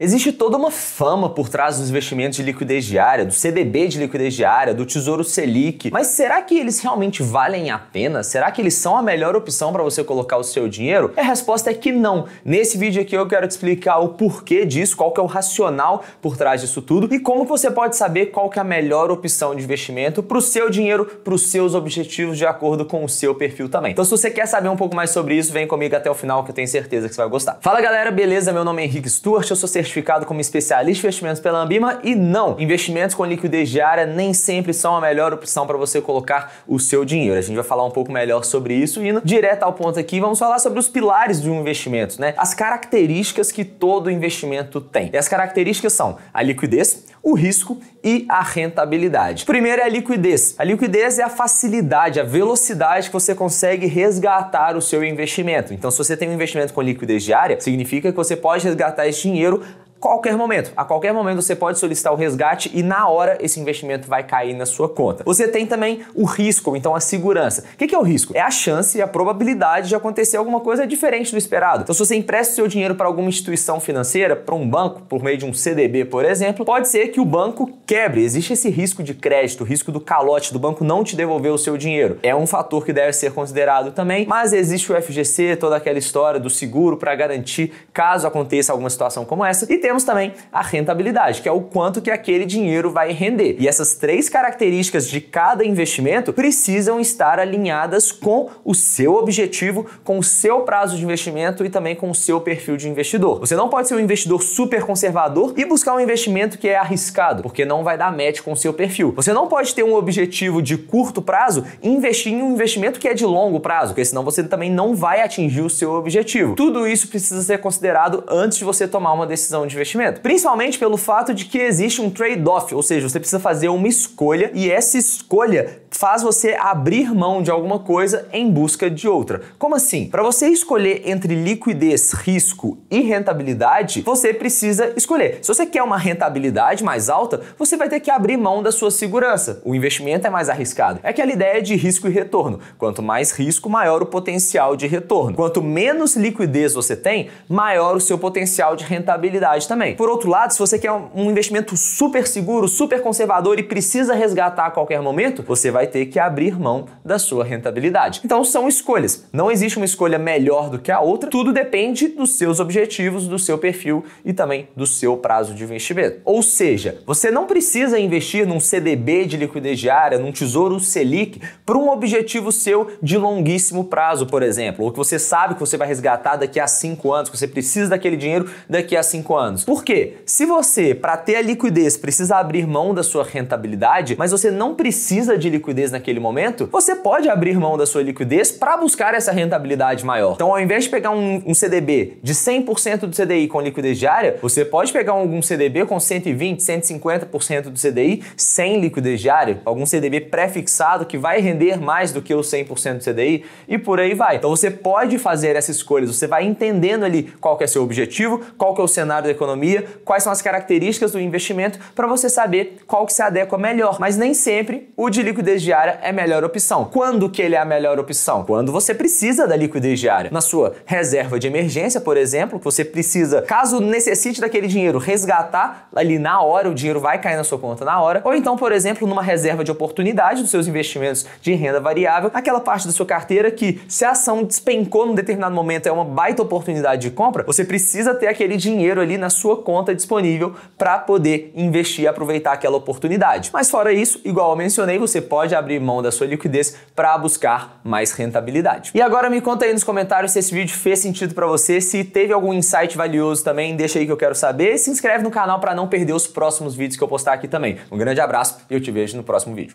Existe toda uma fama por trás dos investimentos de liquidez diária, do CDB de liquidez diária, do Tesouro Selic, mas será que eles realmente valem a pena? Será que eles são a melhor opção para você colocar o seu dinheiro? A resposta é que não. Nesse vídeo aqui eu quero te explicar o porquê disso, qual que é o racional por trás disso tudo e como você pode saber qual que é a melhor opção de investimento para o seu dinheiro, para os seus objetivos de acordo com o seu perfil também. Então se você quer saber um pouco mais sobre isso, vem comigo até o final que eu tenho certeza que você vai gostar. Fala galera, beleza? Meu nome é Henrique Stuart, eu sou certificado como especialista em investimentos pela Ambima e não, investimentos com liquidez diária nem sempre são a melhor opção para você colocar o seu dinheiro. A gente vai falar um pouco melhor sobre isso e indo direto ao ponto aqui, vamos falar sobre os pilares de um investimento, né? As características que todo investimento tem. E as características são a liquidez, o risco e a rentabilidade. Primeiro é a liquidez. A liquidez é a facilidade, a velocidade que você consegue resgatar o seu investimento. Então, se você tem um investimento com liquidez diária, significa que você pode resgatar esse dinheiro qualquer momento. A qualquer momento você pode solicitar o resgate e na hora esse investimento vai cair na sua conta. Você tem também o risco, então a segurança. O que é o risco? É a chance e a probabilidade de acontecer alguma coisa diferente do esperado. Então, se você empresta seu dinheiro para alguma instituição financeira, para um banco, por meio de um CDB, por exemplo, pode ser que o banco quebre. Existe esse risco de crédito, o risco do calote, do banco não te devolver o seu dinheiro. É um fator que deve ser considerado também, mas existe o FGC, toda aquela história do seguro para garantir caso aconteça alguma situação como essa. E temos temos também a rentabilidade, que é o quanto que aquele dinheiro vai render. E essas três características de cada investimento precisam estar alinhadas com o seu objetivo, com o seu prazo de investimento e também com o seu perfil de investidor. Você não pode ser um investidor super conservador e buscar um investimento que é arriscado, porque não vai dar match com o seu perfil. Você não pode ter um objetivo de curto prazo e investir em um investimento que é de longo prazo, porque senão você também não vai atingir o seu objetivo. Tudo isso precisa ser considerado antes de você tomar uma decisão de investimento investimento. Principalmente pelo fato de que existe um trade-off, ou seja, você precisa fazer uma escolha e essa escolha faz você abrir mão de alguma coisa em busca de outra. Como assim? Para você escolher entre liquidez, risco e rentabilidade, você precisa escolher. Se você quer uma rentabilidade mais alta, você vai ter que abrir mão da sua segurança. O investimento é mais arriscado. É aquela ideia de risco e retorno. Quanto mais risco, maior o potencial de retorno. Quanto menos liquidez você tem, maior o seu potencial de rentabilidade também. Por outro lado, se você quer um investimento super seguro, super conservador e precisa resgatar a qualquer momento, você vai vai ter que abrir mão da sua rentabilidade. Então são escolhas. Não existe uma escolha melhor do que a outra. Tudo depende dos seus objetivos, do seu perfil e também do seu prazo de investimento. Ou seja, você não precisa investir num CDB de liquidez diária, num Tesouro Selic, para um objetivo seu de longuíssimo prazo, por exemplo, ou que você sabe que você vai resgatar daqui a cinco anos, que você precisa daquele dinheiro daqui a cinco anos. Por quê? Se você, para ter a liquidez, precisa abrir mão da sua rentabilidade, mas você não precisa de liquidez liquidez naquele momento, você pode abrir mão da sua liquidez para buscar essa rentabilidade maior. Então, ao invés de pegar um, um CDB de 100% do CDI com liquidez diária, você pode pegar algum CDB com 120, 150% do CDI sem liquidez diária, algum CDB pré-fixado que vai render mais do que o 100% do CDI e por aí vai. Então, você pode fazer essas escolhas, você vai entendendo ali qual que é seu objetivo, qual que é o cenário da economia, quais são as características do investimento para você saber qual que se adequa melhor. Mas nem sempre o de liquidez diária é a melhor opção. Quando que ele é a melhor opção? Quando você precisa da liquidez diária. Na sua reserva de emergência, por exemplo, você precisa, caso necessite daquele dinheiro, resgatar ali na hora, o dinheiro vai cair na sua conta na hora. Ou então, por exemplo, numa reserva de oportunidade dos seus investimentos de renda variável, aquela parte da sua carteira que, se a ação despencou num determinado momento, é uma baita oportunidade de compra, você precisa ter aquele dinheiro ali na sua conta disponível para poder investir e aproveitar aquela oportunidade. Mas fora isso, igual eu mencionei, você pode pode abrir mão da sua liquidez para buscar mais rentabilidade. E agora me conta aí nos comentários se esse vídeo fez sentido para você, se teve algum insight valioso também, deixa aí que eu quero saber. E se inscreve no canal para não perder os próximos vídeos que eu postar aqui também. Um grande abraço e eu te vejo no próximo vídeo.